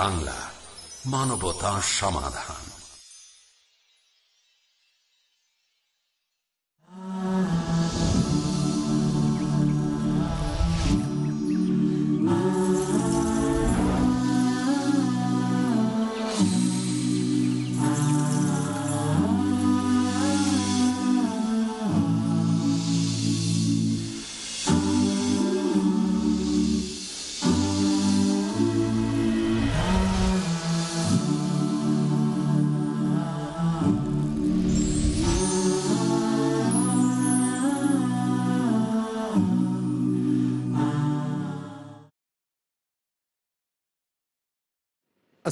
বাংলা মানবতা সমাধান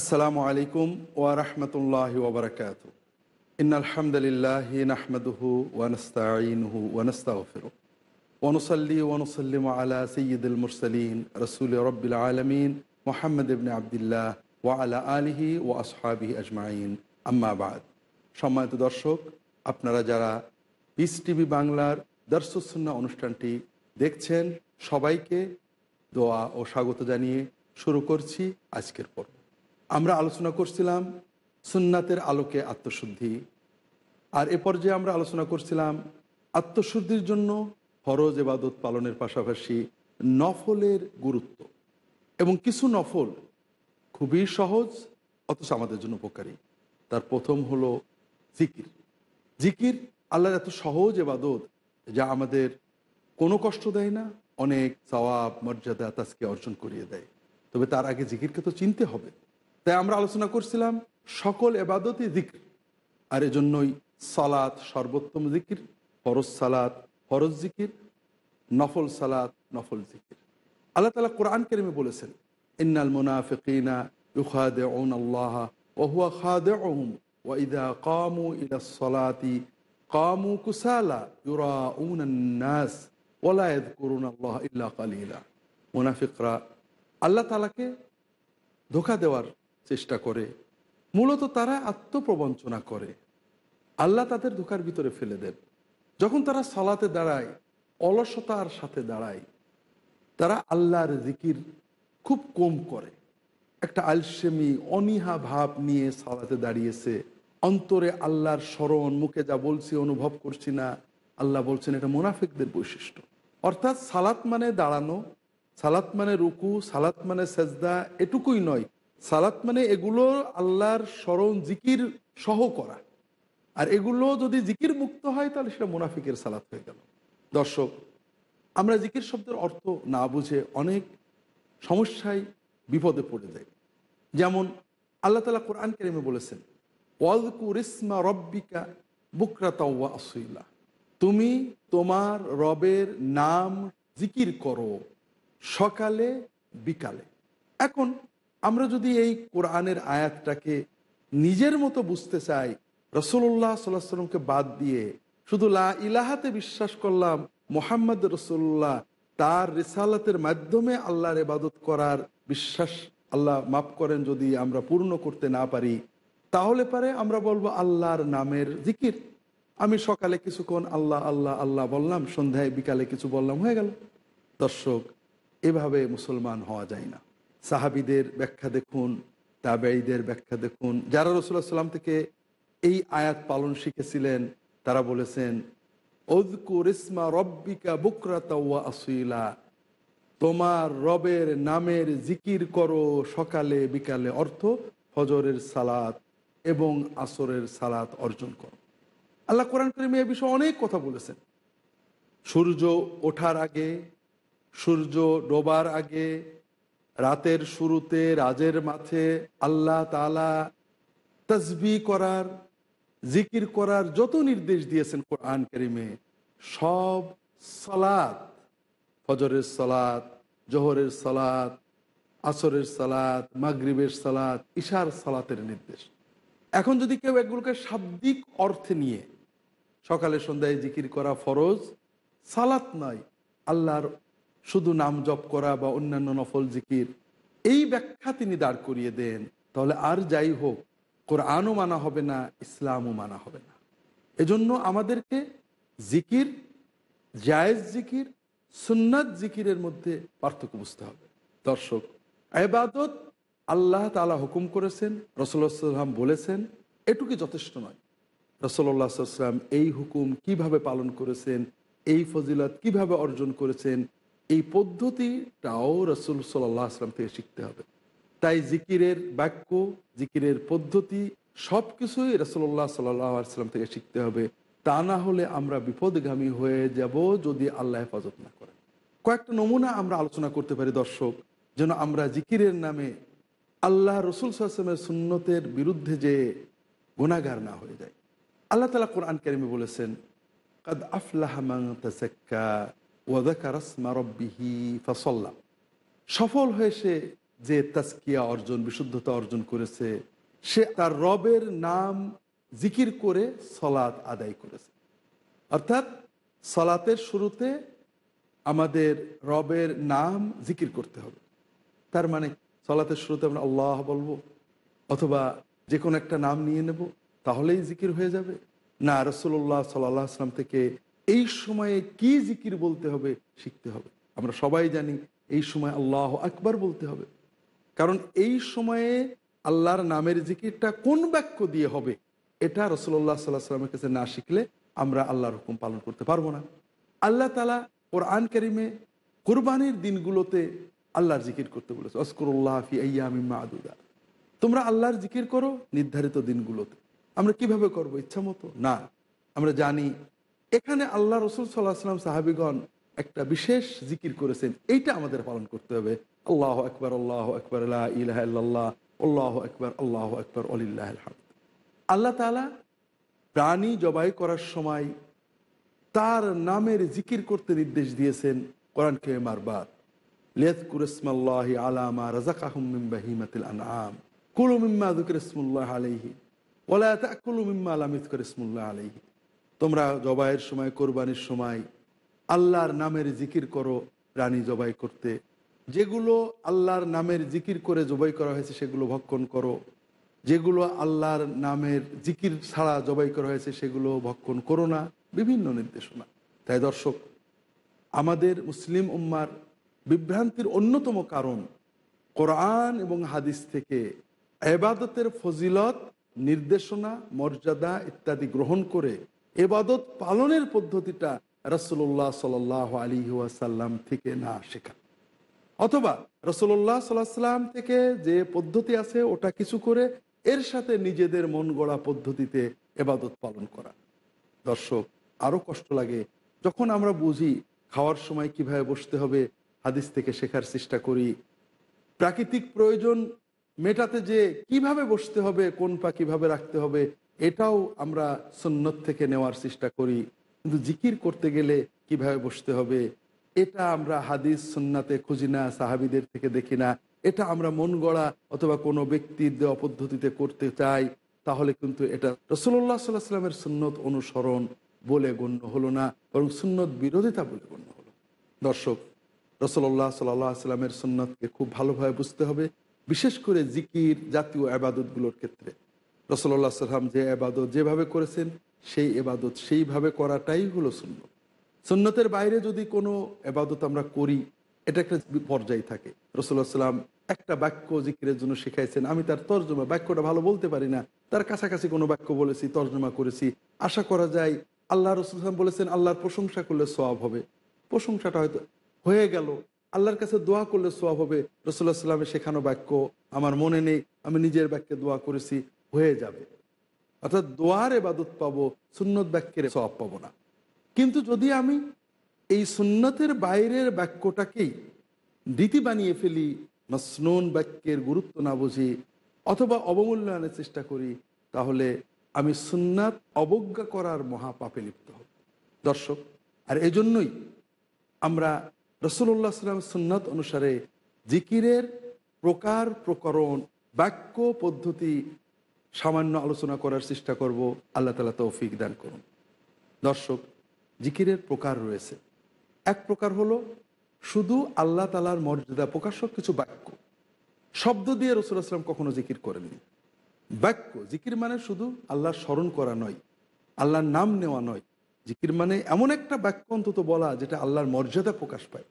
আসসালামু আলাইকুম ওয়া রাহমাতুল্লাহি ওয়া বারাকাতুহু ইন্নাল হামদুলিল্লাহি নাহমাদুহু ওয়া نستাইনুহু ওয়া نستাগফিরু ওয়া নুসাল্লি ওয়া নুসাল্লিমু আলা সাইয়্যিদিল মুরসালিন রাসূলি রাব্বিল আলামিন মুহাম্মদ ইবনে আব্দুল্লাহ ওয়া আলা আলিহি ওয়া আসহাবিহি আজমাইন আম্মা বাদ সম্মানিত দর্শক আপনারা যারা পিএস টিভি বাংলার সুন্নাহ অনুষ্ঠানটি দেখছেন সবাইকে দোয়া ও স্বাগত জানিয়ে শুরু করছি আজকের পর্ব আমরা আলোচনা করছিলাম সুন্নাতের আলোকে আত্মশুদ্ধি আর এ পর্যায়ে আমরা আলোচনা করছিলাম আত্মশুদ্ধির জন্য ফরজ এবাদত পালনের পাশাপাশি নফলের গুরুত্ব এবং কিছু নফল খুবই সহজ অথচ আমাদের জন্য উপকারী তার প্রথম হলো জিকির জিকির আল্লাহর এত সহজ এবাদত যা আমাদের কোনো কষ্ট দেয় না অনেক সওয়াব মর্যাদা তাজকে অর্জন করিয়ে দেয় তবে তার আগে জিকিরকে তো চিনতে হবে তাই আমরা আলোচনা করছিলাম সকল এবাদতই দিক আর এজন্যই সালাত সর্বোত্তম জিকির ফরজ সালাত ফরজ জিকির নফল সালাত নফল জিকির আল্লাহ তালা কোরআন কেরিমে বলেছেন ইন্নাল মুনাফিকা ইউখাদে ওন আল্লাহ ওহুয়া খাদে ওহম ওয়াইদা কামু ইলা সলাতি কামু কুসালা ইউরা উনাস ওলায়দ করুন আল্লাহ ইল্লা কালিলা মুনাফিকরা আল্লাহ তালাকে ধোকা দেওয়ার চেষ্টা করে মূলত তারা আত্মপ্রবঞ্চনা করে আল্লাহ তাদের ধোকার ভিতরে ফেলে দেন যখন তারা সালাতে দাঁড়ায় অলসতার সাথে দাঁড়ায় তারা আল্লাহর জিকির খুব কম করে একটা আলসেমি অনিহা ভাব নিয়ে সালাতে দাঁড়িয়েছে অন্তরে আল্লাহর স্মরণ মুখে যা বলছি অনুভব করছি না আল্লাহ বলছেন এটা মোনাফিকদের বৈশিষ্ট্য অর্থাৎ সালাত মানে দাঁড়ানো সালাত মানে রুকু সালাত মানে সেজদা এটুকুই নয় সালাত মানে এগুলো আল্লাহর স্মরণ জিকির সহ করা আর এগুলো যদি জিকির মুক্ত হয় তাহলে সেটা মুনাফিকের সালাত হয়ে গেল দর্শক আমরা জিকির শব্দের অর্থ না বুঝে অনেক সমস্যায় বিপদে পড়ে যাই যেমন আল্লাহ তালা কোরআন কেরেমে বলেছেন ওয়াজকুর ইসমা রব্বিকা বুকরা তাওয়া তুমি তোমার রবের নাম জিকির করো সকালে বিকালে এখন আমরা যদি এই কোরআনের আয়াতটাকে নিজের মতো বুঝতে চাই রসুল্লাহ সাল্লাহ সাল্লামকে বাদ দিয়ে শুধু লা ইলাহাতে বিশ্বাস করলাম মোহাম্মদ রসুল্লাহ তার রিসালাতের মাধ্যমে আল্লাহর এবাদত করার বিশ্বাস আল্লাহ মাফ করেন যদি আমরা পূর্ণ করতে না পারি তাহলে পারে আমরা বলবো আল্লাহর নামের জিকির আমি সকালে কিছুক্ষণ আল্লাহ আল্লাহ আল্লাহ বললাম সন্ধ্যায় বিকালে কিছু বললাম হয়ে গেল দর্শক এভাবে মুসলমান হওয়া যায় না সাহাবিদের ব্যাখ্যা দেখুন তাবেঈদের ব্যাখ্যা দেখুন যারা রসুল্লাহ সাল্লাম থেকে এই আয়াত পালন শিখেছিলেন তারা বলেছেন ওদকুর রব্বিকা বুকরাতাওয়া আসইলা তোমার রবের নামের জিকির করো সকালে বিকালে অর্থ হজরের সালাত এবং আসরের সালাত অর্জন করো আল্লাহ কোরআন করিম এ বিষয়ে অনেক কথা বলেছেন সূর্য ওঠার আগে সূর্য ডোবার আগে রাতের শুরুতে রাজের মাঠে আল্লাহ তালা তসবি করার জিকির করার যত নির্দেশ দিয়েছেন কোরআন করিমে সব সালাত ফজরের সালাত জোহরের সালাত আসরের সালাত মাগরিবের সালাত ইশার সালাতের নির্দেশ এখন যদি কেউ এগুলোকে শাব্দিক অর্থে নিয়ে সকালে সন্ধ্যায় জিকির করা ফরজ সালাত নয় আল্লাহর শুধু নাম জপ করা বা অন্যান্য নফল জিকির এই ব্যাখ্যা তিনি দাঁড় করিয়ে দেন তাহলে আর যাই হোক কোরআনও মানা হবে না ইসলামও মানা হবে না এজন্য আমাদেরকে জিকির জায়েজ জিকির সুন্নাত জিকিরের মধ্যে পার্থক্য বুঝতে হবে দর্শক এবাদত আল্লাহ তালা হুকুম করেছেন রসলাম বলেছেন এটুকু যথেষ্ট নয় রসল্লা সাল্লাম এই হুকুম কিভাবে পালন করেছেন এই ফজিলত কিভাবে অর্জন করেছেন এই পদ্ধতিটাও রসুল সাল্লাহ আসলাম থেকে শিখতে হবে তাই জিকিরের বাক্য জিকিরের পদ্ধতি সব কিছুই রসল্লাহ সাল্লাহ আসলাম থেকে শিখতে হবে তা না হলে আমরা বিপদগামী হয়ে যাব যদি আল্লাহ হেফাজত না করে কয়েকটা নমুনা আমরা আলোচনা করতে পারি দর্শক যেন আমরা জিকিরের নামে আল্লাহ রসুল সাল্লামের সুন্নতের বিরুদ্ধে যে গুণাগার না হয়ে যায় আল্লাহ তালা কোরআন কেরিমি বলেছেন কাদ আফলাহ ওয়াদাকার ফাসল্লা সফল হয়ে সে যে তাস্কিয়া অর্জন বিশুদ্ধতা অর্জন করেছে সে তার রবের নাম জিকির করে সলাৎ আদায় করেছে অর্থাৎ সলাতের শুরুতে আমাদের রবের নাম জিকির করতে হবে তার মানে সলাতের শুরুতে আমরা আল্লাহ বলবো অথবা যে কোনো একটা নাম নিয়ে নেব তাহলেই জিকির হয়ে যাবে না রসুল্লাহ সাল্লাহ আসলাম থেকে এই সময়ে কি জিকির বলতে হবে শিখতে হবে আমরা সবাই জানি এই সময় আল্লাহ আকবার বলতে হবে কারণ এই সময়ে আল্লাহর নামের জিকিরটা কোন বাক্য দিয়ে হবে এটা রসল্লাহ সাল্লাহ সাল্লামের কাছে না শিখলে আমরা আল্লাহর হুকুম পালন করতে পারবো না আল্লাহ তালা ওর আনকারিমে কোরবানির দিনগুলোতে আল্লাহর জিকির করতে বলেছে অস্করুল্লাহি ফি আইয়ামিমা আদুদা তোমরা আল্লাহর জিকির করো নির্ধারিত দিনগুলোতে আমরা কিভাবে করব ইচ্ছা মতো না আমরা জানি এখানে আল্লাহ রসুল সাল্লাহ সাল্লাম সাহাবিগণ একটা বিশেষ জিকির করেছেন এইটা আমাদের পালন করতে হবে আল্লাহ আকবর আল্লাহ আকবর আল্লাহ আল্লাহ আকবর আল্লাহ আকবর আলিল্লাহ আল্লাহ তালা প্রাণী জবাই করার সময় তার নামের জিকির করতে নির্দেশ দিয়েছেন কোরআন কে মারবার লেত কুরেসমাল্লাহ আলামা রাজাক আহমিমবাহিমাতিল আনাম কুলুমিম্মা দুকরেসমুল্লাহ আলহি ওলা তাকুলুমিম্মা আলামিত করেসমুল্লাহ আলহি তোমরা জবাইয়ের সময় কোরবানির সময় আল্লাহর নামের জিকির করো প্রাণী জবাই করতে যেগুলো আল্লাহর নামের জিকির করে জবাই করা হয়েছে সেগুলো ভক্ষণ করো যেগুলো আল্লাহর নামের জিকির ছাড়া জবাই করা হয়েছে সেগুলো ভক্ষণ করো না বিভিন্ন নির্দেশনা তাই দর্শক আমাদের মুসলিম উম্মার বিভ্রান্তির অন্যতম কারণ কোরআন এবং হাদিস থেকে এবাদতের ফজিলত নির্দেশনা মর্যাদা ইত্যাদি গ্রহণ করে এবাদত পালনের পদ্ধতিটা রসুল্লাহ সাল আলী ওয়াসাল্লাম থেকে না শেখা অথবা রসুল্লাহ সাল্লাম থেকে যে পদ্ধতি আছে ওটা কিছু করে এর সাথে নিজেদের মন গড়া পদ্ধতিতে এবাদত পালন করা দর্শক আরও কষ্ট লাগে যখন আমরা বুঝি খাওয়ার সময় কিভাবে বসতে হবে হাদিস থেকে শেখার চেষ্টা করি প্রাকৃতিক প্রয়োজন মেটাতে যে কিভাবে বসতে হবে কোন পা কীভাবে রাখতে হবে এটাও আমরা সন্ন্যত থেকে নেওয়ার চেষ্টা করি কিন্তু জিকির করতে গেলে কিভাবে বসতে হবে এটা আমরা হাদিস সন্নাতে খুঁজি না সাহাবিদের থেকে দেখি না এটা আমরা মন গড়া অথবা কোনো ব্যক্তির দেওয়া পদ্ধতিতে করতে চাই তাহলে কিন্তু এটা রসুল্লাহ সাল্লাহ সাল্লামের সুন্নত অনুসরণ বলে গণ্য হলো না বরং সুন্নত বিরোধিতা বলে গণ্য হলো দর্শক রসল্লাহ সাল্লাহ সাল্লামের সুন্নতকে খুব ভালোভাবে বুঝতে হবে বিশেষ করে জিকির জাতীয় আবাদতগুলোর ক্ষেত্রে রসল্লা সাল্লাম যে এবাদত যেভাবে করেছেন সেই এবাদত সেইভাবে করাটাই হলো শূন্য সুন্নতের বাইরে যদি কোনো এবাদত আমরা করি এটা একটা পর্যায় থাকে রসল্লাহ সাল্লাম একটা বাক্য জিকিরের জন্য শিখাইছেন আমি তার তর্জমা বাক্যটা ভালো বলতে পারি না তার কাছাকাছি কোনো বাক্য বলেছি তর্জমা করেছি আশা করা যায় আল্লাহ রসুলাম বলেছেন আল্লাহর প্রশংসা করলে সোয়াব হবে প্রশংসাটা হয়তো হয়ে গেল আল্লাহর কাছে দোয়া করলে সোয়াব হবে রসুল্লাহ সাল্লামের শেখানো বাক্য আমার মনে নেই আমি নিজের বাক্যে দোয়া করেছি হয়ে যাবে অর্থাৎ দোয়ার এবাদত পাবো সুন্নত বাক্যের সব পাবো না কিন্তু যদি আমি এই সুন্নতের বাইরের বাক্যটাকেই রীতি বানিয়ে ফেলি নসনুন বাক্যের গুরুত্ব না বুঝি অথবা অবমূল্যায়নের চেষ্টা করি তাহলে আমি সুন্নাত অবজ্ঞা করার মহাপাপে লিপ্ত হব দর্শক আর এজন্যই আমরা রসুল্লাহ সাল্লাম সুন্নাত অনুসারে জিকিরের প্রকার প্রকরণ বাক্য পদ্ধতি সামান্য আলোচনা করার চেষ্টা করব আল্লাহ তালা তৌফিক দান করুন দর্শক জিকিরের প্রকার রয়েছে এক প্রকার হলো শুধু আল্লাহ তালার মর্যাদা প্রকাশক কিছু বাক্য শব্দ দিয়ে রসুল আসলাম কখনো জিকির করেননি বাক্য জিকির মানে শুধু আল্লাহ স্মরণ করা নয় আল্লাহর নাম নেওয়া নয় জিকির মানে এমন একটা বাক্য অন্তত বলা যেটা আল্লাহর মর্যাদা প্রকাশ পায়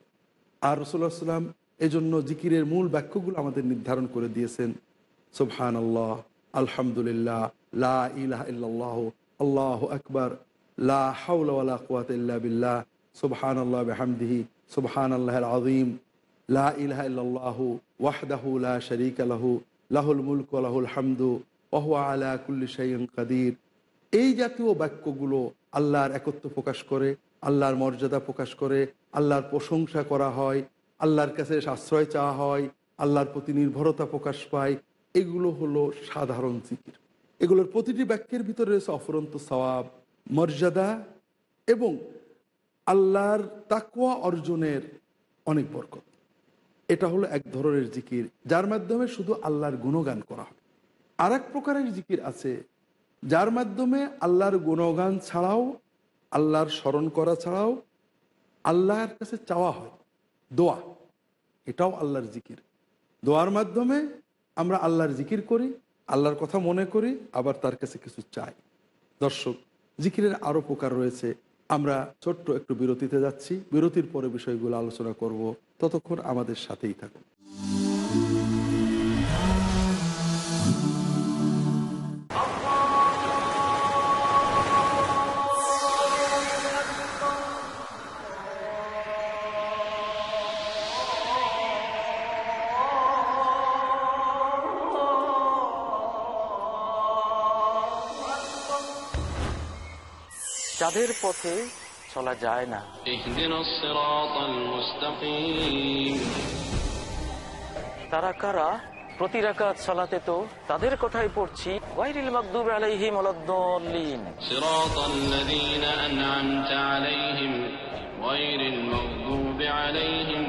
আর রসুল্লাহ সাল্লাম এজন্য জিকিরের মূল বাক্যগুলো আমাদের নির্ধারণ করে দিয়েছেন সোবহান আল্লাহ আলহামদুলিল্লাহ লা ইলাহ ইল্লাল্লাহ আল্লাহ আকবার লা হাওলা ওয়ালা বিল্লাহ সুবহান আল্লাহ বেহামদিহি সুবহান আল্লাহর আজিম লা ইলাহা ইল্লাল্লাহ ওয়াহদাহু লা শারীকা লাহু লাহুল মুলক ওয়া হামদু ওয়া হুয়া আলা কুল্লি শাইইন কাদির এই জাতীয় বাক্যগুলো আল্লাহর একত্র প্রকাশ করে আল্লাহর মর্যাদা প্রকাশ করে আল্লাহর প্রশংসা করা হয় আল্লাহর কাছে আশ্রয় চাওয়া হয় আল্লাহর প্রতি নির্ভরতা প্রকাশ পায় এগুলো হলো সাধারণ জিকির এগুলোর প্রতিটি বাক্যের ভিতরে রয়েছে অফরন্ত সওয়াব মর্যাদা এবং আল্লাহর তাকুয়া অর্জনের অনেক বরকত এটা হলো এক ধরনের জিকির যার মাধ্যমে শুধু আল্লাহর গুণগান করা হয় আর এক প্রকারের জিকির আছে যার মাধ্যমে আল্লাহর গুণগান ছাড়াও আল্লাহর স্মরণ করা ছাড়াও আল্লাহর কাছে চাওয়া হয় দোয়া এটাও আল্লাহর জিকির দোয়ার মাধ্যমে আমরা আল্লাহর জিকির করি আল্লাহর কথা মনে করি আবার তার কাছে কিছু চাই দর্শক জিকিরের আরও প্রকার রয়েছে আমরা ছোট্ট একটু বিরতিতে যাচ্ছি বিরতির পরে বিষয়গুলো আলোচনা করব ততক্ষণ আমাদের সাথেই থাকুন তাদের পথে চলা যায় না তারা কারা প্রতি রাকাত সালাতে তো তাদের কথাই পড়ছি ওয়াইরিল মাকদুব আলাইহিম আলাদদাল্লিন সিরাতাল লাযিনা আন'আমতা আলাইহিম ওয়াইরিল মাকদুব আলাইহিম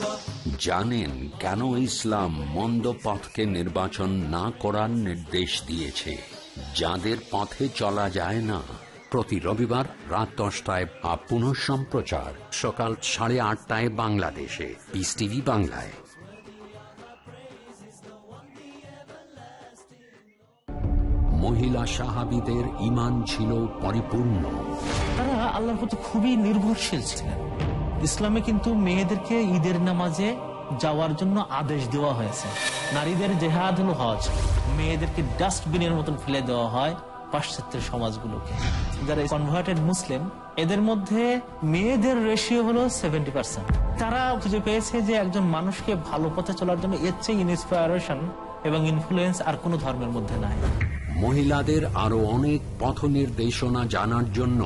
জানেন কেন ইসলাম মন্দ পথকে নির্বাচন না করার নির্দেশ দিয়েছে যাদের পথে চলা যায় না প্রতি রবিবার রাত দশটায় বা পুনঃ সম্প্রচার সকাল সাড়ে আটটায় বাংলাদেশে পিস টিভি বাংলায় মহিলা সাহাবিদের ইমান ছিল পরিপূর্ণ তারা আল্লাহর প্রতি খুবই নির্ভরশীল ছিলেন ইসলামে কিন্তু মেয়েদেরকে ঈদের নামাজে যাওয়ার জন্য আদেশ দেওয়া হয়েছে নারীদের জেহাদ হল হজ মেয়েদেরকে ডাস্টবিনের মতন ফেলে দেওয়া হয় পাশ্চাত্যের সমাজগুলোকে যারা কনভার্টেড মুসলিম এদের মধ্যে মেয়েদের রেশিও হলো সেভেন্টি পার্সেন্ট তারা খুঁজে পেয়েছে যে একজন মানুষকে ভালো পথে চলার জন্য এর চেয়ে ইন্সপায়ারেশন এবং ইনফ্লুয়েন্স আর কোনো ধর্মের মধ্যে নাই মহিলাদের আরো অনেক পথ নির্দেশনা জানার জন্য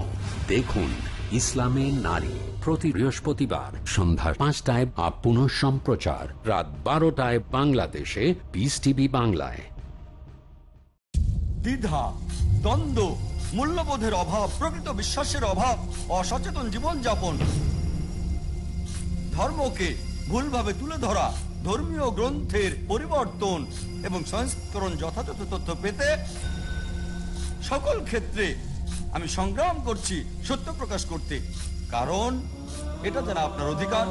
দেখুন ইসলামের নারী প্রতি বৃহস্পতিবার সন্ধ্যা পাঁচটায় আপন সম্প্রচার রাত বারোটায় বাংলাদেশে বিস টিভি বাংলায় দ্বিধা দ্বন্দ্ব মূল্যবোধের অভাব প্রকৃত বিশ্বাসের অভাব অসচেতন জীবনযাপন ধর্মকে ভুলভাবে তুলে ধরা ধর্মীয় গ্রন্থের পরিবর্তন এবং সংস্করণ যথাযথ তথ্য পেতে সকল ক্ষেত্রে আমি সংগ্রাম করছি সত্য প্রকাশ করতে কারণ এটা যারা আপনার অধিকার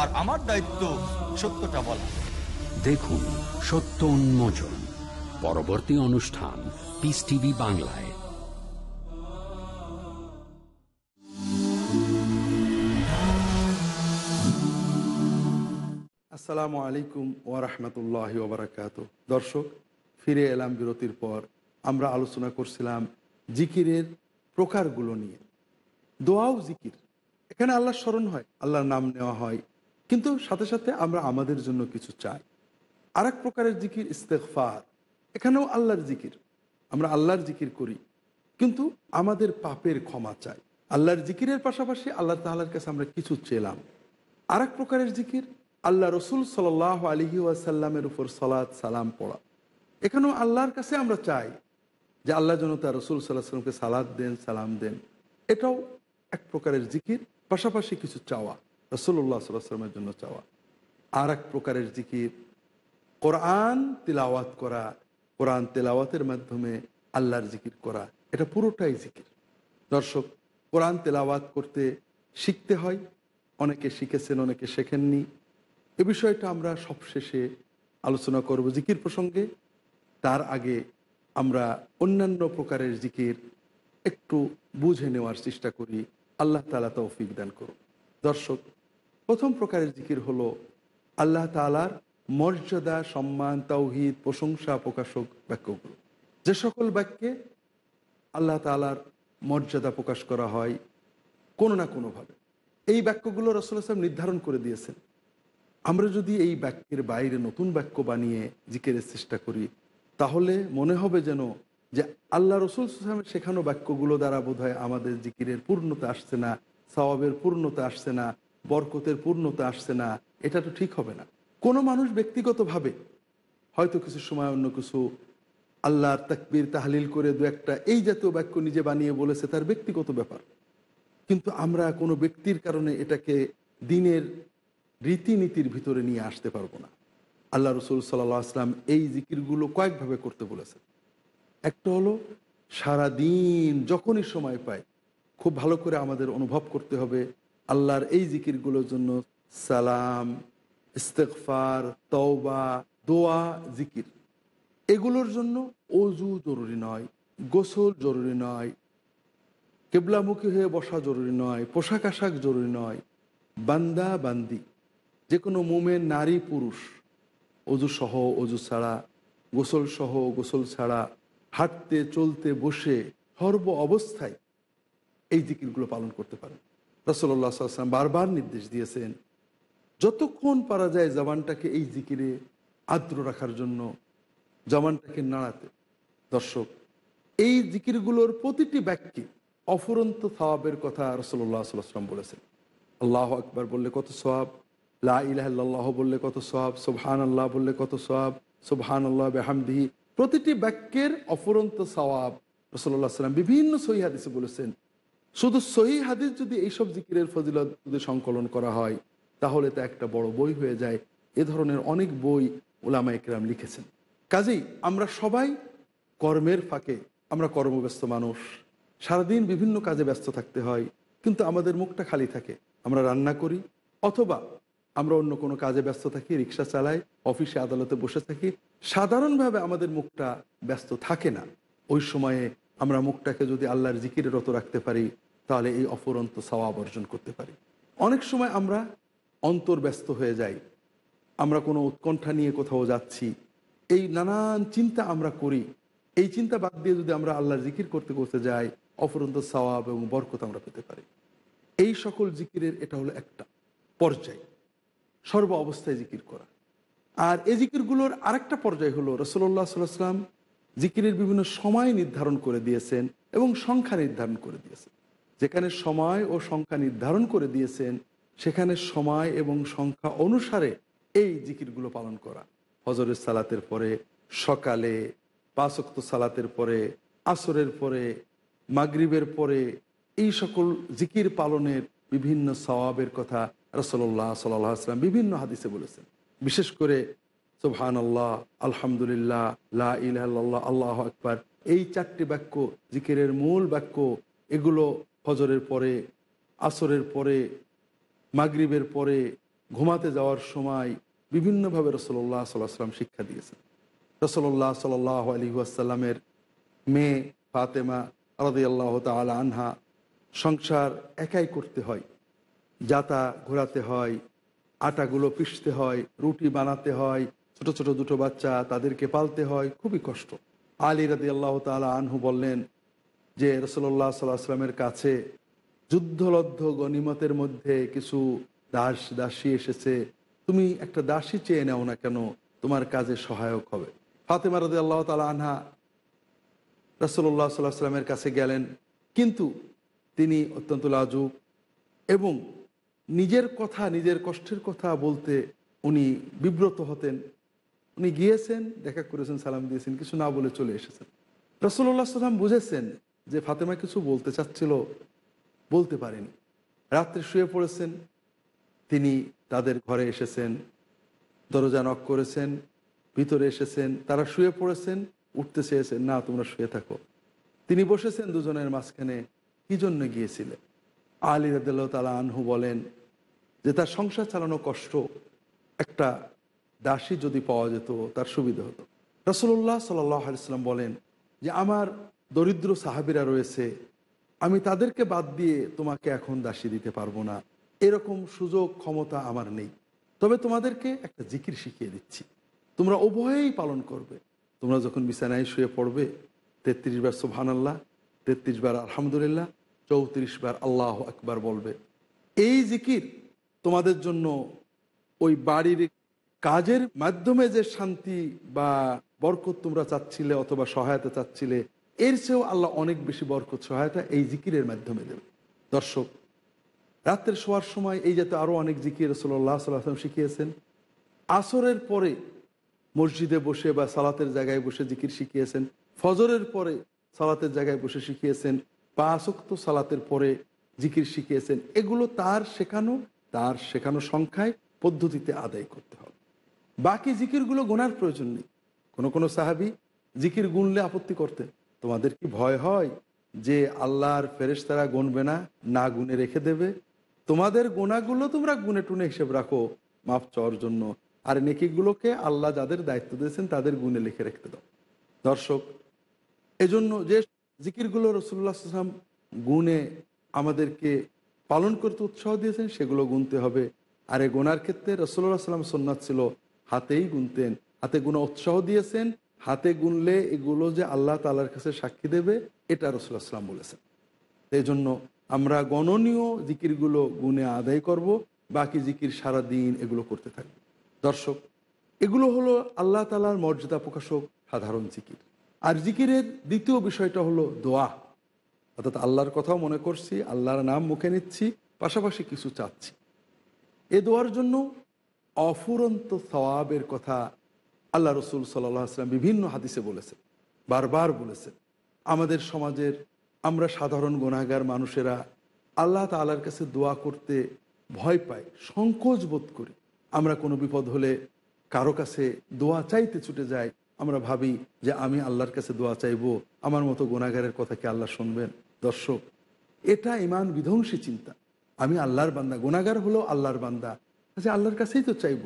আর আমার দায়িত্ব সত্যটা বলা দেখুন সত্য উন্মোচন পরবর্তী অনুষ্ঠান পিস টিভি বাংলায় আসসালামু আলাইকুম ওয়ারহমতুল্লাহ ওবরাকাত দর্শক ফিরে এলাম বিরতির পর আমরা আলোচনা করছিলাম জিকিরের প্রকারগুলো নিয়ে দোয়াও জিকির এখানে আল্লাহ স্মরণ হয় আল্লাহর নাম নেওয়া হয় কিন্তু সাথে সাথে আমরা আমাদের জন্য কিছু চাই আর প্রকারের জিকির ইস্তেকফার এখানেও আল্লাহর জিকির আমরা আল্লাহর জিকির করি কিন্তু আমাদের পাপের ক্ষমা চাই আল্লাহর জিকিরের পাশাপাশি আল্লাহ তাল্লার কাছে আমরা কিছু চেলাম আর প্রকারের জিকির আল্লাহ রসুল সাল আলহি ওয়াসাল্লামের উপর সলাৎ সালাম পড়া এখানেও আল্লাহর কাছে আমরা চাই যে আল্লাহ যেন তার রসুল সাল্লাহ সাল্লামকে সালাদ দেন সালাম দেন এটাও এক প্রকারের জিকির পাশাপাশি কিছু চাওয়া রসুল্লাহ সাল্লামের জন্য চাওয়া আর এক প্রকারের জিকির কোরআন তিলাওয়াত করা কোরআন তেলাওয়াতের মাধ্যমে আল্লাহর জিকির করা এটা পুরোটাই জিকির দর্শক কোরআন তেলাওয়াত করতে শিখতে হয় অনেকে শিখেছেন অনেকে শেখেননি এ বিষয়টা আমরা সবশেষে আলোচনা করব জিকির প্রসঙ্গে তার আগে আমরা অন্যান্য প্রকারের জিকির একটু বুঝে নেওয়ার চেষ্টা করি আল্লাহ তালা তৌফিক দান করুন দর্শক প্রথম প্রকারের জিকির হলো আল্লাহ তালার মর্যাদা সম্মান তৌহিদ প্রশংসা প্রকাশক বাক্যগুলো যে সকল বাক্যে আল্লাহ তালার মর্যাদা প্রকাশ করা হয় কোনো না কোনোভাবে এই বাক্যগুলো রসুল সাহেব নির্ধারণ করে দিয়েছেন আমরা যদি এই বাক্যের বাইরে নতুন বাক্য বানিয়ে জিকের চেষ্টা করি তাহলে মনে হবে যেন যে আল্লাহ রসুল সুসামের শেখানো বাক্যগুলো দ্বারা বোধহয় আমাদের জিকিরের পূর্ণতা আসছে না সওয়াবের পূর্ণতা আসছে না বরকতের পূর্ণতা আসছে না এটা তো ঠিক হবে না কোনো মানুষ ব্যক্তিগতভাবে হয়তো কিছু সময় অন্য কিছু আল্লাহর তাকবির তাহলিল করে দু একটা এই জাতীয় বাক্য নিজে বানিয়ে বলেছে তার ব্যক্তিগত ব্যাপার কিন্তু আমরা কোনো ব্যক্তির কারণে এটাকে দিনের রীতিনীতির ভিতরে নিয়ে আসতে পারবো না আল্লাহ রসুল সাল্লাহ আসলাম এই জিকিরগুলো কয়েকভাবে করতে বলেছেন একটা হলো সারাদিন যখনই সময় পাই খুব ভালো করে আমাদের অনুভব করতে হবে আল্লাহর এই জিকিরগুলোর জন্য সালাম ইস্তেকফার তওবা দোয়া জিকির এগুলোর জন্য অজু জরুরি নয় গোসল জরুরি নয় কেবলামুখী হয়ে বসা জরুরি নয় পোশাক আশাক জরুরি নয় বান্দা বান্দি যে কোনো মোমের নারী পুরুষ অজু সহ অজু ছাড়া গোসল সহ গোসল ছাড়া হাঁটতে চলতে বসে সর্ব অবস্থায় এই জিকিরগুলো পালন করতে পারেন রসল্লা সাল্লাম বারবার নির্দেশ দিয়েছেন যতক্ষণ পারা যায় জবানটাকে এই জিকিরে আদ্র রাখার জন্য জবানটাকে নাড়াতে দর্শক এই জিকিরগুলোর প্রতিটি ব্যক্তি অফুরন্ত সবাবের কথা রসল্লাহ সাল্লাম বলেছেন আল্লাহ আকবর বললে কত সোয়াব লা বললে কত সোয়াব সোহান আল্লাহ বললে কত সোয়াব সোহান আল্লাহ বেহামদিহি প্রতিটি বাক্যের অফুরন্ত সওয়াব রসল্লা সাল্লাম বিভিন্ন সহি হাদিসে বলেছেন শুধু সহি হাদিস যদি এইসব জিকিরের ফজিলত যদি সংকলন করা হয় তাহলে তা একটা বড় বই হয়ে যায় এ ধরনের অনেক বই ওলামা একরাম লিখেছেন কাজেই আমরা সবাই কর্মের ফাঁকে আমরা কর্মব্যস্ত মানুষ সারাদিন বিভিন্ন কাজে ব্যস্ত থাকতে হয় কিন্তু আমাদের মুখটা খালি থাকে আমরা রান্না করি অথবা আমরা অন্য কোনো কাজে ব্যস্ত থাকি রিক্সা চালাই অফিসে আদালতে বসে থাকি সাধারণভাবে আমাদের মুখটা ব্যস্ত থাকে না ওই সময়ে আমরা মুখটাকে যদি আল্লাহর জিকিরে রত রাখতে পারি তাহলে এই অফুরন্ত সবাব অর্জন করতে পারি অনেক সময় আমরা অন্তর ব্যস্ত হয়ে যাই আমরা কোনো উৎকণ্ঠা নিয়ে কোথাও যাচ্ছি এই নানান চিন্তা আমরা করি এই চিন্তা বাদ দিয়ে যদি আমরা আল্লাহর জিকির করতে করতে যাই অফুরন্ত সবাব এবং বরকত আমরা পেতে পারি এই সকল জিকিরের এটা হলো একটা পর্যায় সর্ব অবস্থায় জিকির করা আর এই জিকিরগুলোর আরেকটা পর্যায় হলো রসল্লাহ সাল্লাম জিকিরের বিভিন্ন সময় নির্ধারণ করে দিয়েছেন এবং সংখ্যা নির্ধারণ করে দিয়েছেন যেখানে সময় ও সংখ্যা নির্ধারণ করে দিয়েছেন সেখানে সময় এবং সংখ্যা অনুসারে এই জিকিরগুলো পালন করা হজরের সালাতের পরে সকালে পাশক্ত সালাতের পরে আসরের পরে মাগরিবের পরে এই সকল জিকির পালনের বিভিন্ন সওয়াবের কথা রসল্লাহ সাল্লাম বিভিন্ন হাদিসে বলেছেন বিশেষ করে সোহান আল্লাহ আলহামদুলিল্লাহ লাহ আল্লাহ আকবর এই চারটি বাক্য জিকিরের মূল বাক্য এগুলো ফজরের পরে আসরের পরে মাগরিবের পরে ঘুমাতে যাওয়ার সময় বিভিন্নভাবে রসল্লাহ সাল্লাহ সাল্লাম শিক্ষা দিয়েছেন রসল্লাহ সাল্লাহ আলী আসাল্লামের মেয়ে ফাতেমা আলাদ আল্লাহ তালা আনহা সংসার একাই করতে হয় যাতা ঘোরাতে হয় আটাগুলো পিষতে হয় রুটি বানাতে হয় ছোট ছোট দুটো বাচ্চা তাদেরকে পালতে হয় খুবই কষ্ট আলী রাদি আল্লাহ তালা আনহু বললেন যে রসল্লাহ সাল্লাহ আসলামের কাছে যুদ্ধলব্ধ গণিমতের মধ্যে কিছু দাস দাসী এসেছে তুমি একটা দাসী চেয়ে নাও না কেন তোমার কাজে সহায়ক হবে ফাতেমা রাদি আল্লাহ তালা আনহা রসল্লাহ সাল্লাহ আসলামের কাছে গেলেন কিন্তু তিনি অত্যন্ত লাজুক এবং নিজের কথা নিজের কষ্টের কথা বলতে উনি বিব্রত হতেন উনি গিয়েছেন দেখা করেছেন সালাম দিয়েছেন কিছু না বলে চলে এসেছেন রসুল্লাহ সাল্লাম বুঝেছেন যে ফাতেমা কিছু বলতে চাচ্ছিল বলতে পারেনি রাত্রে শুয়ে পড়েছেন তিনি তাদের ঘরে এসেছেন দরজা নক করেছেন ভিতরে এসেছেন তারা শুয়ে পড়েছেন উঠতে চেয়েছেন না তোমরা শুয়ে থাকো তিনি বসেছেন দুজনের মাঝখানে কি জন্য গিয়েছিলেন আলী রাদিল্লাহ তালা আনহু বলেন যে তার সংসার চালানো কষ্ট একটা দাসী যদি পাওয়া যেত তার সুবিধা হতো রসুল্লাহ সাল্লাম বলেন যে আমার দরিদ্র সাহাবিরা রয়েছে আমি তাদেরকে বাদ দিয়ে তোমাকে এখন দাসী দিতে পারবো না এরকম সুযোগ ক্ষমতা আমার নেই তবে তোমাদেরকে একটা জিকির শিখিয়ে দিচ্ছি তোমরা উভয়েই পালন করবে তোমরা যখন বিছানায় শুয়ে পড়বে তেত্রিশ বার সোহান আল্লাহ তেত্রিশ বার আলহামদুলিল্লাহ চৌত্রিশ বার আল্লাহ একবার বলবে এই জিকির তোমাদের জন্য ওই বাড়ির কাজের মাধ্যমে যে শান্তি বা বরকত তোমরা চাচ্ছিলে অথবা সহায়তা চাচ্ছিলে এর চেয়েও আল্লাহ অনেক বেশি বরকত সহায়তা এই জিকিরের মাধ্যমে দেবে দর্শক রাত্রে শোয়ার সময় এই যাতে আরও অনেক জিকির সাল্লাহ সাল্লাম শিখিয়েছেন আসরের পরে মসজিদে বসে বা সালাতের জায়গায় বসে জিকির শিখিয়েছেন ফজরের পরে সালাতের জায়গায় বসে শিখিয়েছেন আসক্ত সালাতের পরে জিকির শিখিয়েছেন এগুলো তার শেখানো তার শেখানো সংখ্যায় পদ্ধতিতে আদায় করতে হবে বাকি জিকিরগুলো গোনার প্রয়োজন নেই কোনো কোনো সাহাবি জিকির গুনলে আপত্তি করতেন তোমাদের কি ভয় হয় যে আল্লাহর ফেরেশতারা গুনবে না না গুনে রেখে দেবে তোমাদের গোনাগুলো তোমরা গুনে টুনে হিসেব রাখো মাফ চাওয়ার জন্য আর নেকিগুলোকে আল্লাহ যাদের দায়িত্ব দিয়েছেন তাদের গুনে লিখে রেখে দাও দর্শক এজন্য যে জিকিরগুলো সাল্লাম গুণে আমাদেরকে পালন করতে উৎসাহ দিয়েছেন সেগুলো গুনতে হবে আর এ গোনার ক্ষেত্রে রসুল্লাহ সাল্লাম সন্ন্যাস ছিল হাতেই গুনতেন হাতে গুণা উৎসাহ দিয়েছেন হাতে গুনলে এগুলো যে আল্লাহ তালার কাছে সাক্ষী দেবে এটা রসুল্লাহ সাল্লাম বলেছেন এই জন্য আমরা গণনীয় জিকিরগুলো গুণে আদায় করব বাকি জিকির সারা দিন এগুলো করতে থাকবে দর্শক এগুলো হলো আল্লাহ তালার মর্যাদা প্রকাশক সাধারণ জিকির আর জিকিরের দ্বিতীয় বিষয়টা হলো দোয়া অর্থাৎ আল্লাহর কথাও মনে করছি আল্লাহর নাম মুখে নিচ্ছি পাশাপাশি কিছু চাচ্ছি এ দোয়ার জন্য অফুরন্ত সওয়াবের কথা আল্লাহ রসুল সাল্লাহ আসলাম বিভিন্ন হাদিসে বলেছেন বারবার বলেছেন আমাদের সমাজের আমরা সাধারণ গোনাগার মানুষেরা আল্লাহ তালার কাছে দোয়া করতে ভয় পাই সংকোচ বোধ করি আমরা কোনো বিপদ হলে কারো কাছে দোয়া চাইতে ছুটে যায় আমরা ভাবি যে আমি আল্লাহর কাছে দোয়া চাইব আমার মতো গোনাগারের কথা কি আল্লাহ শুনবেন দর্শক এটা ইমান বিধ্বংসী চিন্তা আমি আল্লাহর বান্দা গোনাগার হলো আল্লাহর বান্দা আচ্ছা আল্লাহর কাছেই তো চাইব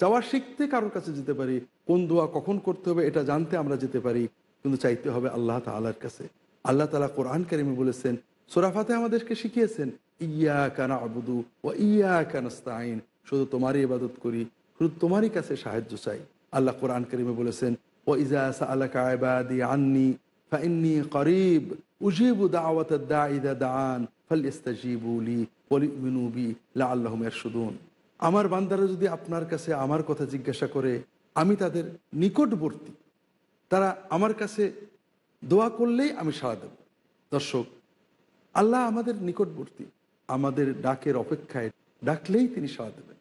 চাওয়া শিখতে কারোর কাছে যেতে পারি কোন দোয়া কখন করতে হবে এটা জানতে আমরা যেতে পারি কিন্তু চাইতে হবে আল্লাহ আল্লাহর কাছে আল্লাহ তালা কোরআন কারিমে বলেছেন সোরাফাতে আমাদেরকে শিখিয়েছেন ইয়া কানা আবুদু ও ইয়া কানাস্তাইন শুধু তোমারই ইবাদত করি শুধু তোমারই কাছে সাহায্য চাই আল্লাহ কোরআন করিমে বলেছেন ও ইজা দা দান আমার বান্দারা যদি আপনার কাছে আমার কথা জিজ্ঞাসা করে আমি তাদের নিকটবর্তী তারা আমার কাছে দোয়া করলেই আমি সাড়া দেব দর্শক আল্লাহ আমাদের নিকটবর্তী আমাদের ডাকের অপেক্ষায় ডাকলেই তিনি সাড়া দেবেন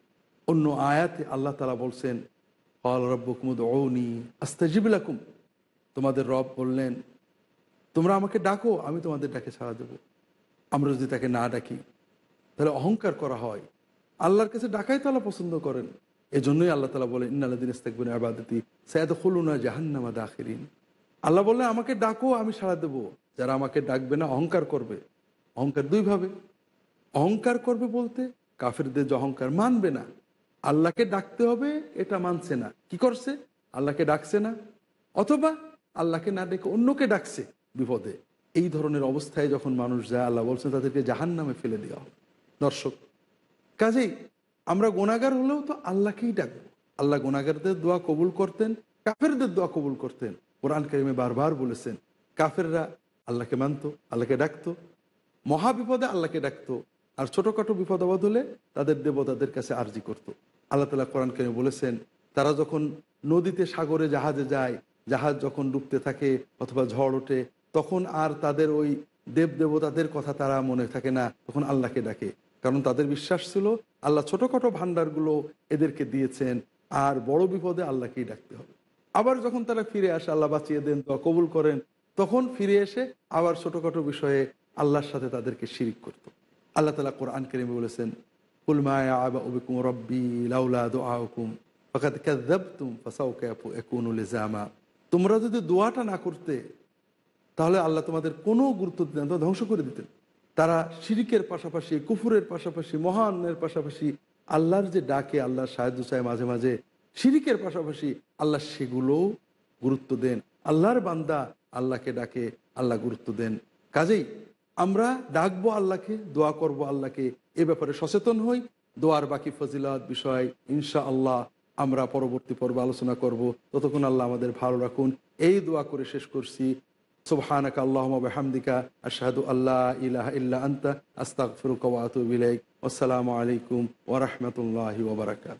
অন্য আয়াতে আল্লাহ তালা বলছেন কল রব্বকুমুদ ঔনি তোমাদের রব বললেন তোমরা আমাকে ডাকো আমি তোমাদের ডাকে সাড়া দেবো আমরা যদি তাকে না ডাকি তাহলে অহংকার করা হয় আল্লাহর কাছে ডাকাই তো আল্লাহ পছন্দ করেন এজন্যই আল্লাহ তালা বলেন ইন্নাল্লাদিন ইস্তাকবিন আবাদতি সৈয়দ হলুনা জাহান্নামা দাখিরিন আল্লাহ বললেন আমাকে ডাকো আমি সাড়া দেবো যারা আমাকে ডাকবে না অহংকার করবে অহংকার দুইভাবে অহংকার করবে বলতে কাফেরদের যে অহংকার মানবে না আল্লাহকে ডাকতে হবে এটা মানছে না কি করছে আল্লাহকে ডাকছে না অথবা আল্লাহকে না ডেকে অন্যকে ডাকছে বিপদে এই ধরনের অবস্থায় যখন মানুষ যায় আল্লাহ বলছেন তাদেরকে জাহান নামে ফেলে দেওয়া হবে দর্শক কাজেই আমরা গোনাগার হলেও তো আল্লাহকেই ডাকবো আল্লাহ গোনাগারদের দোয়া কবুল করতেন কাফেরদের দোয়া কবুল করতেন কোরআন কারিমে বারবার বলেছেন কাফেররা আল্লাহকে মানত আল্লাহকে ডাকতো মহাবিপদে আল্লাহকে ডাকতো আর ছোটোখাটো বিপদ আবাদ হলে তাদের দেবতাদের কাছে আর্জি করতো আল্লাহ তালা কোরআন কেন বলেছেন তারা যখন নদীতে সাগরে জাহাজে যায় জাহাজ যখন ডুবতে থাকে অথবা ঝড় ওঠে তখন আর তাদের ওই দেব দেবতাদের কথা তারা মনে থাকে না তখন আল্লাহকে ডাকে কারণ তাদের বিশ্বাস ছিল আল্লাহ ছোটোখাটো ভাণ্ডারগুলো এদেরকে দিয়েছেন আর বড় বিপদে আল্লাহকেই ডাকতে হবে আবার যখন তারা ফিরে আসে আল্লাহ বাঁচিয়ে দেন তো কবুল করেন তখন ফিরে এসে আবার ছোটোখাটো বিষয়ে আল্লাহর সাথে তাদেরকে শিরিক করত আল্লাহ তালা কোরআন কেরিমে বলেছেন কুল মায়া আবা উবিকুম রব্বি লাউলা দোয়াহুকুম ফাকাত কাদ্দাবতুম ফাসাউকা ইয়াকুনুল জামা তোমরা যদি দোয়াটা না করতে তাহলে আল্লাহ তোমাদের কোনো গুরুত্ব দিতেন ধ্বংস করে দিতেন তারা শিরিকের পাশাপাশি কুফুরের পাশাপাশি মহানের পাশাপাশি আল্লাহর যে ডাকে আল্লাহর সাহায্য চায় মাঝে মাঝে শিরিকের পাশাপাশি আল্লাহ সেগুলোও গুরুত্ব দেন আল্লাহর বান্দা আল্লাহকে ডাকে আল্লাহ গুরুত্ব দেন কাজেই আমরা ডাকবো আল্লাহকে দোয়া করব আল্লাহকে এ ব্যাপারে সচেতন হই দোয়ার বাকি ফজিলাত বিষয় ইনশা আল্লাহ আমরা পরবর্তী পর্বে আলোচনা করব ততক্ষণ আল্লাহ আমাদের ভালো রাখুন এই দোয়া করে শেষ করছি সুবহানাক আল্লাহমদিকা আশাহাদু আল্লাহ ইলাহ ইল্লা আন্তা আস্তাক ফিরুক আসসালামু আলাইকুম ওরহমতুল্লাহ ওবরাকাত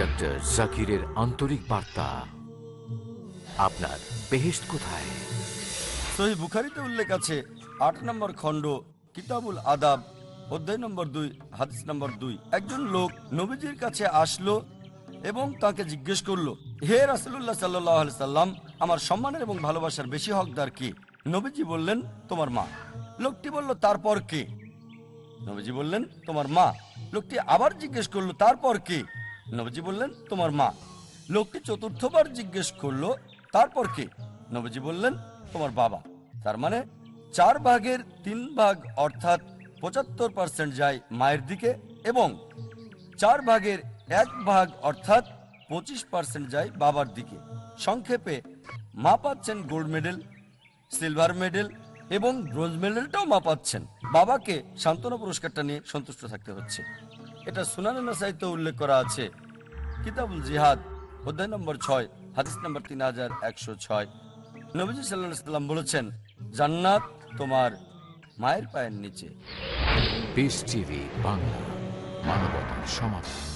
ডক্টর জাকিরের আন্তরিক বার্তা আপনার বেহেস্ট কোথায় সহি বুখারিতে উল্লেখ আছে আট নম্বর খণ্ড কিতাবুল আদাব অধ্যায় নম্বর দুই হাদিস নম্বর দুই একজন লোক নবীজির কাছে আসলো এবং তাকে জিজ্ঞেস করলো হে রাসুল্লাহ সাল্লাহ সাল্লাম আমার সম্মানের এবং ভালোবাসার বেশি হকদার কি নবীজি বললেন তোমার মা লোকটি বলল তারপর কে নবীজি বললেন তোমার মা লোকটি আবার জিজ্ঞেস করলো তারপর কে নবজি বললেন তোমার মা লোকটি চতুর্থবার জিজ্ঞেস করলো তারপর কে নবজি বললেন তোমার বাবা তার মানে চার ভাগের তিন ভাগ অর্থাৎ পঁচাত্তর পার্সেন্ট যায় মায়ের দিকে এবং চার ভাগের এক ভাগ অর্থাৎ পঁচিশ পার্সেন্ট যায় বাবার দিকে সংক্ষেপে মা পাচ্ছেন গোল্ড মেডেল সিলভার মেডেল এবং ব্রোঞ্জ মেডেলটাও মা পাচ্ছেন বাবাকে সান্ত্বনা পুরস্কারটা নিয়ে সন্তুষ্ট থাকতে হচ্ছে এটা সুনানে নাসাইতে উল্লেখ করা আছে কিতাবুল জিহাদ অধ্যায় নম্বর ছয় হাদিস নম্বর তিন হাজার একশো ছয় নবীজি সাল্লাহ সাল্লাম বলেছেন জান্নাত তোমার মায়ের পায়ের নিচে বাংলা মানবতার সমাধান